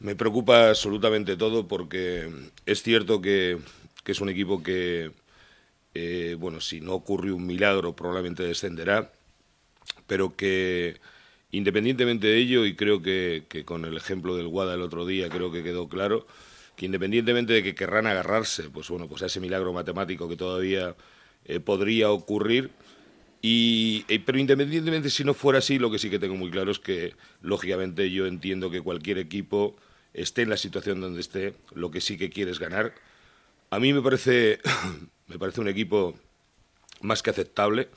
Me preocupa absolutamente todo porque es cierto que, es un equipo que, eh, bueno, si no ocurre un milagro probablemente descenderá, pero que independientemente de ello, y creo que, con el ejemplo del Guada el otro día creo que quedó claro, que independientemente de que querrán agarrarse, pues bueno, pues a ese milagro matemático que todavía eh, podría ocurrir, eh, pero independientemente si no fuera así, lo que sí que tengo muy claro es que, lógicamente, yo entiendo que cualquier equipo esté en la situación donde esté, lo que sí que quiere es ganar. A mí me parece, me parece un equipo más que aceptable.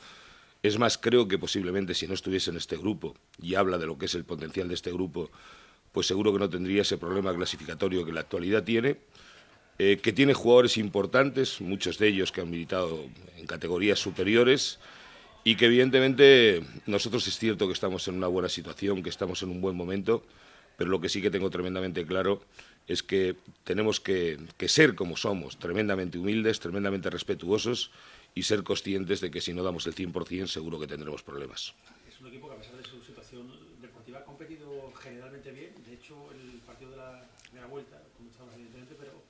Es más, creo que posiblemente si no estuviese en este grupo, y habla de lo que es el potencial de este grupo, pues seguro que no tendría ese problema clasificatorio que la actualidad tiene, eh, que tiene jugadores importantes, muchos de ellos que han militado en categorías superiores y que evidentemente nosotros es cierto que estamos en una buena situación, que estamos en un buen momento, pero lo que sí que tengo tremendamente claro es que tenemos que, ser como somos, tremendamente humildes, tremendamente respetuosos y ser conscientes de que si no damos el 100% seguro que tendremos problemas. Es un equipo que a pesar de su situación deportiva ha competido generalmente bien, de hecho el partido de la, de vuelta, como evidentemente, pero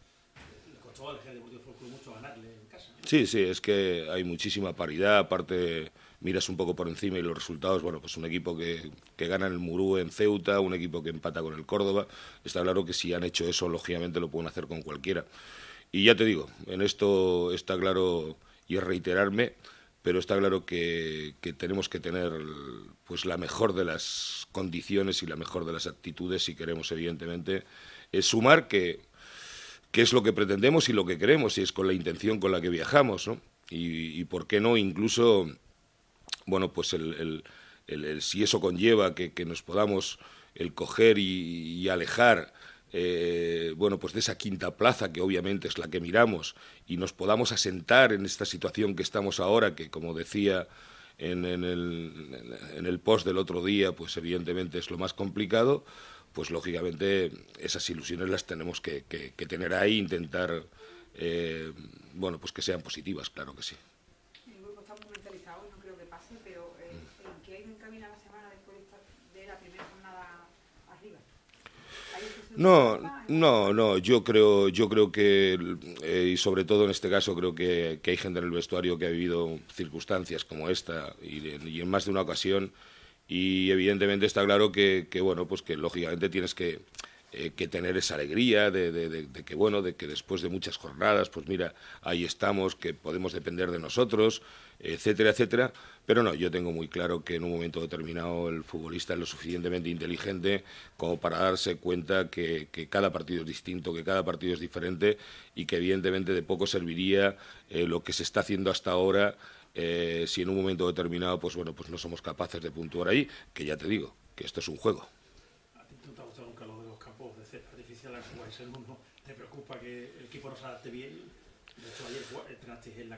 Sí, sí, es que hay muchísima paridad, aparte miras un poco por encima y los resultados, bueno, pues un equipo que, gana en el Murú en Ceuta, un equipo que empata con el Córdoba, está claro que si han hecho eso, lógicamente lo pueden hacer con cualquiera. Y ya te digo, en esto está claro, y es reiterarme, pero está claro que, tenemos que tener pues la mejor de las condiciones y la mejor de las actitudes si queremos evidentemente sumar que qué es lo que pretendemos y lo que queremos, si es con la intención con la que viajamos, ¿no? Y, por qué no incluso, bueno, pues el, si eso conlleva que, nos podamos el coger y, alejar, eh, bueno, pues de esa quinta plaza que obviamente es la que miramos y nos podamos asentar en esta situación que estamos ahora, que como decía en, el, en el post del otro día, pues evidentemente es lo más complicado, pues lógicamente esas ilusiones las tenemos que, que, tener ahí, intentar, eh, bueno, pues que sean positivas, claro que sí. no No, no, yo creo, yo creo que, eh, y sobre todo en este caso, creo que, que, hay gente en el vestuario que ha vivido circunstancias como esta y, y en más de una ocasión y evidentemente está claro que, bueno, pues que lógicamente tienes que, eh, tener esa alegría de, que bueno de que después de muchas jornadas pues mira ahí estamos que podemos depender de nosotros etcétera etcétera pero no yo tengo muy claro que en un momento determinado el futbolista es lo suficientemente inteligente como para darse cuenta que, que cada partido es distinto que cada partido es diferente y que evidentemente de poco serviría eh, lo que se está haciendo hasta ahora eh, si en un momento determinado pues bueno pues no somos capaces de puntuar ahí, que ya te digo, que esto es un juego. ¿A ti te lo de los de artificial el mundo? ¿Te preocupa que el equipo no se adapte bien? De hecho, ayer en la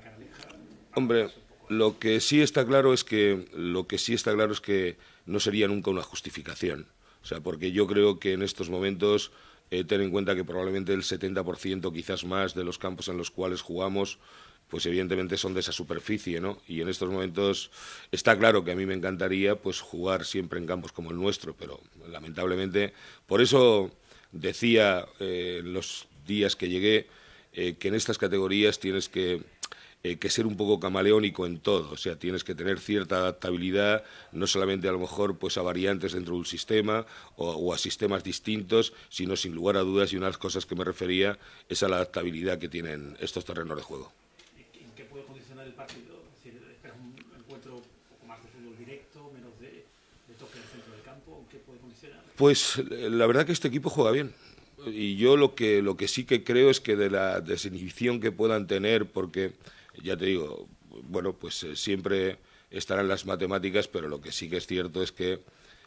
Hombre, lo que sí está claro es que lo que sí está claro es que no sería nunca una justificación. O sea, porque yo creo que en estos momentos eh, ten en cuenta que probablemente el 70% quizás más de los campos en los cuales jugamos pues evidentemente son de esa superficie, ¿no? Y en estos momentos está claro que a mí me encantaría pues jugar siempre en campos como el nuestro, pero lamentablemente por eso decía en eh, los días que llegué eh, que en estas categorías tienes eh, que ser un poco camaleónico en todo, o sea, tienes que tener cierta adaptabilidad, no solamente a lo mejor pues a variantes dentro de un sistema o, o, a sistemas distintos, sino sin lugar a dudas y una de las cosas que me refería es a la adaptabilidad que tienen estos terrenos de juego partido. un encuentro un poco más directo, menos de, toque en el centro del campo. puede Pues eh, la verdad que este equipo juega bien. Y yo lo que, lo que sí que creo es que de la desinhibición que puedan tener, porque ya te digo, bueno, pues eh, siempre estarán las matemáticas, pero lo que sí que es cierto es que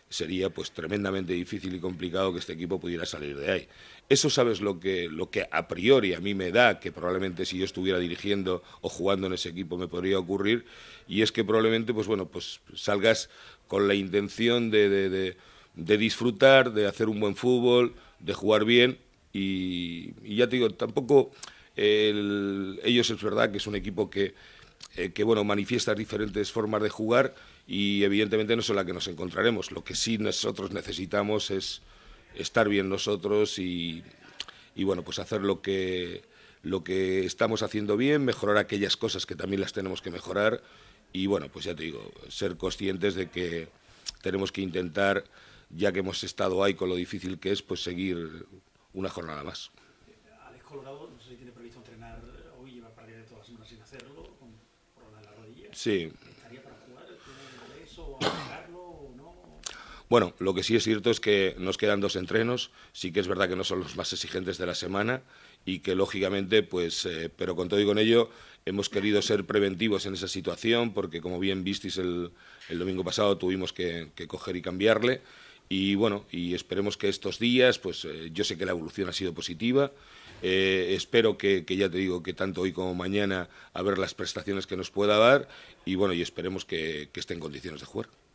sería pues tremendamente difícil y complicado que este equipo pudiera salir de ahí. Eso sabes lo que, lo que a priori a mí me da, que probablemente si yo estuviera dirigiendo o jugando en ese equipo me podría ocurrir, y es que probablemente pues bueno, pues salgas con la intención de, disfrutar, de hacer un buen fútbol, de jugar bien, y, ya te digo, tampoco ellos es verdad que es un equipo que eh, que bueno, manifiesta diferentes formas de jugar y evidentemente no son las la que nos encontraremos. Lo que sí nosotros necesitamos es estar bien nosotros y, y bueno, pues hacer lo que, lo que estamos haciendo bien, mejorar aquellas cosas que también las tenemos que mejorar y bueno, pues ya te digo, ser conscientes de que tenemos que intentar, ya que hemos estado ahí con lo difícil que es, pues seguir una jornada más. Colorado, no sé si tiene previsto entrenar hoy, sin hacerlo. Sí. Bueno, lo que sí es cierto es que nos quedan dos entrenos, sí que es verdad que no son los más exigentes de la semana y que lógicamente, pues, eh, pero con todo y con ello, hemos querido ser preventivos en esa situación porque, como bien visteis el, domingo pasado, tuvimos que, coger y cambiarle y bueno, y esperemos que estos días, pues eh, yo sé que la evolución ha sido positiva eh, espero que, que, ya te digo que tanto hoy como mañana a ver las prestaciones que nos pueda dar y bueno, y esperemos que, que esté en condiciones de jugar.